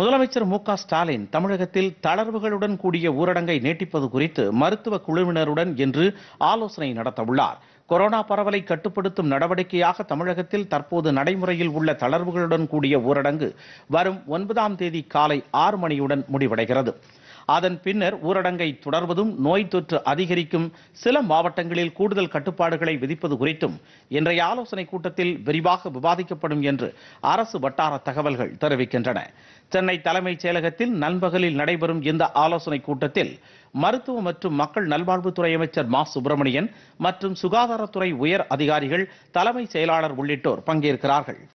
முதலமைச்சர் மு ஸ்டாலின் தமிழகத்தில் தளர்வுகளுடன் கூடிய ஊரடங்கை நீட்டிப்பது குறித்து மருத்துவ குழுவினருடன் இன்று ஆலோசனை நடத்தவுள்ளார் கொரோனா பரவலை கட்டுப்படுத்தும் நடவடிக்கையாக தமிழகத்தில் தற்போது நடைமுறையில் உள்ள தளர்வுகளுடன் கூடிய ஊரடங்கு வரும் ஒன்பதாம் தேதி காலை ஆறு மணியுடன் முடிவடைகிறது அதன் பின்னர் ஊரடங்கை தொடர்வதும் நோய் தொற்று அதிகரிக்கும் சில மாவட்டங்களில் கூடுதல் கட்டுப்பாடுகளை விதிப்பது குறித்தும் இன்றைய ஆலோசனை கூட்டத்தில் விரிவாக விவாதிக்கப்படும் என்று அரசு வட்டார தகவல்கள் தெரிவிக்கின்றன சென்னை தலைமைச் செயலகத்தில் நண்பகலில் நடைபெறும் இந்த ஆலோசனை கூட்டத்தில் மருத்துவ மற்றும் மக்கள் நல்வாழ்வுத்துறை அமைச்சர் மா சுப்பிரமணியன் மற்றும் சுகாதாரத்துறை உயர் அதிகாரிகள் தலைமைச் செயலாளர் உள்ளிட்டோர் பங்கேற்கிறார்கள்